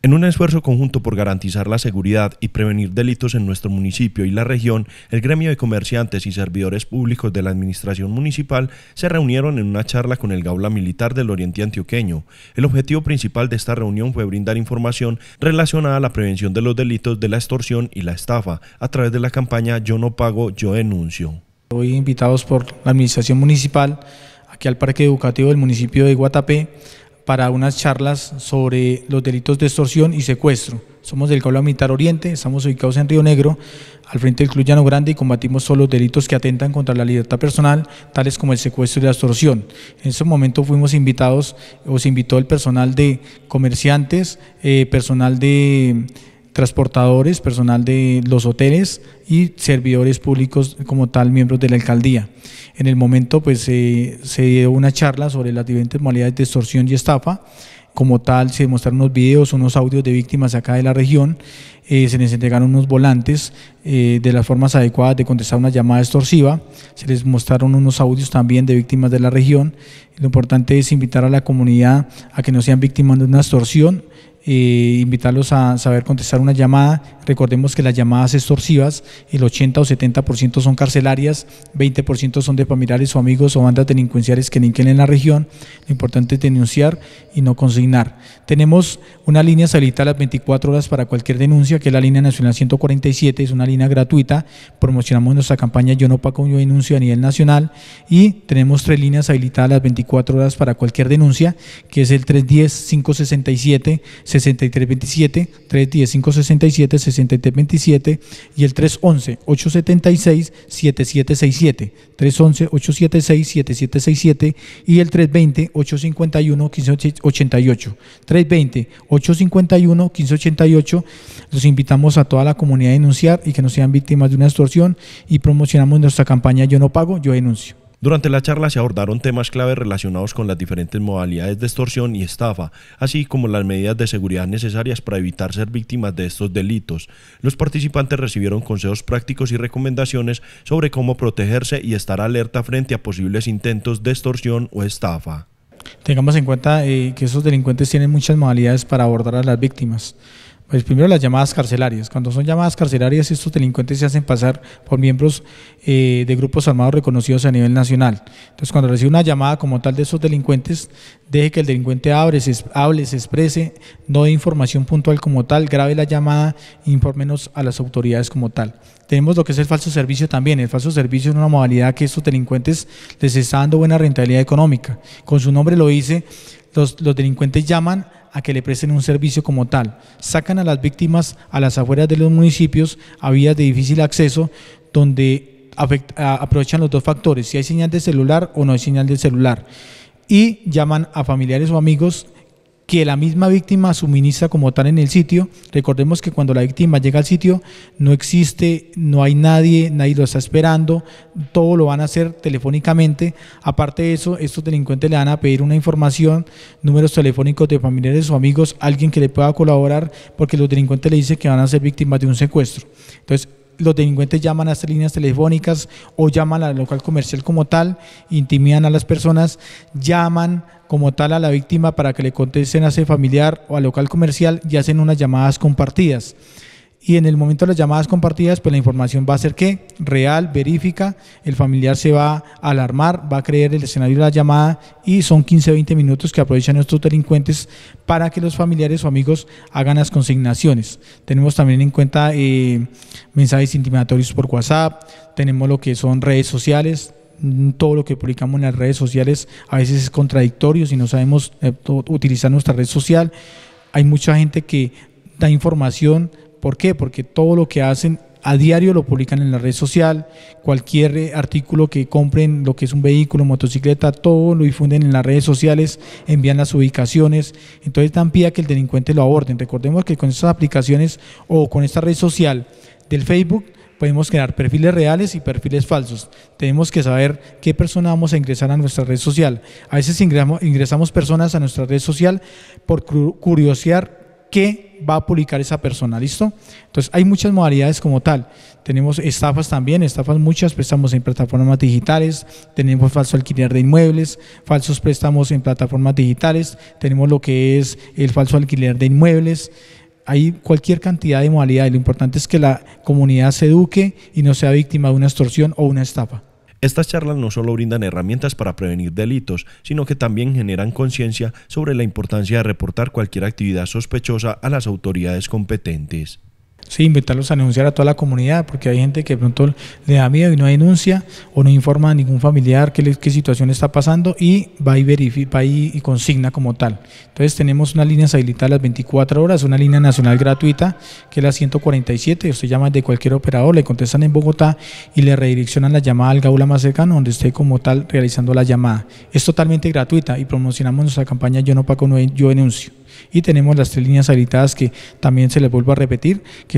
En un esfuerzo conjunto por garantizar la seguridad y prevenir delitos en nuestro municipio y la región, el gremio de comerciantes y servidores públicos de la administración municipal se reunieron en una charla con el Gaula Militar del Oriente Antioqueño. El objetivo principal de esta reunión fue brindar información relacionada a la prevención de los delitos de la extorsión y la estafa a través de la campaña Yo no pago, yo denuncio. Hoy invitados por la administración municipal aquí al Parque Educativo del municipio de Guatapé para unas charlas sobre los delitos de extorsión y secuestro. Somos del Cabo Militar Oriente, estamos ubicados en Río Negro, al frente del Club Llano Grande y combatimos solo los delitos que atentan contra la libertad personal, tales como el secuestro y la extorsión. En ese momento fuimos invitados, os invitó el personal de comerciantes, eh, personal de transportadores, personal de los hoteles y servidores públicos como tal, miembros de la alcaldía. En el momento pues eh, se dio una charla sobre las diferentes modalidades de extorsión y estafa, como tal se mostraron unos videos, unos audios de víctimas acá de la región, eh, se les entregaron unos volantes eh, de las formas adecuadas de contestar una llamada extorsiva, se les mostraron unos audios también de víctimas de la región. Lo importante es invitar a la comunidad a que no sean víctimas de una extorsión eh, invitarlos a saber contestar una llamada. Recordemos que las llamadas extorsivas, el 80 o 70% son carcelarias, 20% son de familiares o amigos o bandas delincuenciales que ninquen en la región. Lo importante es denunciar y no consignar. Tenemos una línea habilitada las 24 horas para cualquier denuncia, que es la línea nacional 147, es una línea gratuita. Promocionamos nuestra campaña Yo no pago, yo denuncio a nivel nacional y tenemos tres líneas habilitadas las 24 horas para cualquier denuncia, que es el 310 567 6327, 310-567, 6327 y el 311-876-7767, 311-876-7767 y el 320-851-1588, 320-851-1588. Los invitamos a toda la comunidad a denunciar y que no sean víctimas de una extorsión y promocionamos nuestra campaña Yo no pago, yo denuncio. Durante la charla se abordaron temas clave relacionados con las diferentes modalidades de extorsión y estafa, así como las medidas de seguridad necesarias para evitar ser víctimas de estos delitos. Los participantes recibieron consejos prácticos y recomendaciones sobre cómo protegerse y estar alerta frente a posibles intentos de extorsión o estafa. Tengamos en cuenta eh, que esos delincuentes tienen muchas modalidades para abordar a las víctimas. Pues primero las llamadas carcelarias. Cuando son llamadas carcelarias, estos delincuentes se hacen pasar por miembros eh, de grupos armados reconocidos a nivel nacional. Entonces, cuando recibe una llamada como tal de esos delincuentes, deje que el delincuente hable, se, hable, se exprese, no dé información puntual como tal, grabe la llamada, informenos a las autoridades como tal. Tenemos lo que es el falso servicio también. El falso servicio es una modalidad que estos delincuentes les está dando buena rentabilidad económica. Con su nombre lo dice, los, los delincuentes llaman a que le presten un servicio como tal. Sacan a las víctimas a las afueras de los municipios, a vías de difícil acceso, donde aprovechan los dos factores, si hay señal de celular o no hay señal de celular. Y llaman a familiares o amigos que la misma víctima suministra como tal en el sitio. Recordemos que cuando la víctima llega al sitio no existe, no hay nadie, nadie lo está esperando, todo lo van a hacer telefónicamente. Aparte de eso, estos delincuentes le van a pedir una información, números telefónicos de familiares o amigos, alguien que le pueda colaborar, porque los delincuentes le dicen que van a ser víctimas de un secuestro. Entonces, los delincuentes llaman a las líneas telefónicas o llaman al local comercial como tal, intimidan a las personas, llaman como tal a la víctima para que le contesten a ese familiar o al local comercial y hacen unas llamadas compartidas y en el momento de las llamadas compartidas, pues la información va a ser ¿qué? real, verifica, el familiar se va a alarmar, va a creer el escenario de la llamada y son 15-20 minutos que aprovechan nuestros delincuentes para que los familiares o amigos hagan las consignaciones. Tenemos también en cuenta eh, mensajes intimidatorios por WhatsApp, tenemos lo que son redes sociales, mm, todo lo que publicamos en las redes sociales a veces es contradictorio si no sabemos eh, utilizar nuestra red social. Hay mucha gente que da información ¿Por qué? Porque todo lo que hacen a diario lo publican en la red social, cualquier eh, artículo que compren, lo que es un vehículo, motocicleta, todo lo difunden en las redes sociales, envían las ubicaciones, entonces dan pie que el delincuente lo aborden. Recordemos que con estas aplicaciones o con esta red social del Facebook podemos crear perfiles reales y perfiles falsos. Tenemos que saber qué persona vamos a ingresar a nuestra red social. A veces ingresamos, ingresamos personas a nuestra red social por curiosear que va a publicar esa persona, ¿listo? Entonces hay muchas modalidades como tal. Tenemos estafas también, estafas muchas, préstamos en plataformas digitales, tenemos falso alquiler de inmuebles, falsos préstamos en plataformas digitales, tenemos lo que es el falso alquiler de inmuebles, hay cualquier cantidad de modalidades. Lo importante es que la comunidad se eduque y no sea víctima de una extorsión o una estafa. Estas charlas no solo brindan herramientas para prevenir delitos, sino que también generan conciencia sobre la importancia de reportar cualquier actividad sospechosa a las autoridades competentes. Sí, invitarlos a denunciar a toda la comunidad, porque hay gente que pronto le da miedo y no denuncia o no informa a ningún familiar qué, situación está pasando y va y, verifica, y, consigna como tal. Entonces tenemos una línea habilitada las 24 horas, una línea nacional gratuita que es la 147, usted llama de cualquier operador, le contestan en Bogotá y le redireccionan la llamada al gaula más cercano donde esté como tal realizando la llamada. Es totalmente gratuita y promocionamos nuestra campaña Yo no pago, no, yo denuncio. Y tenemos las tres líneas habilitadas que también se les vuelvo a repetir, que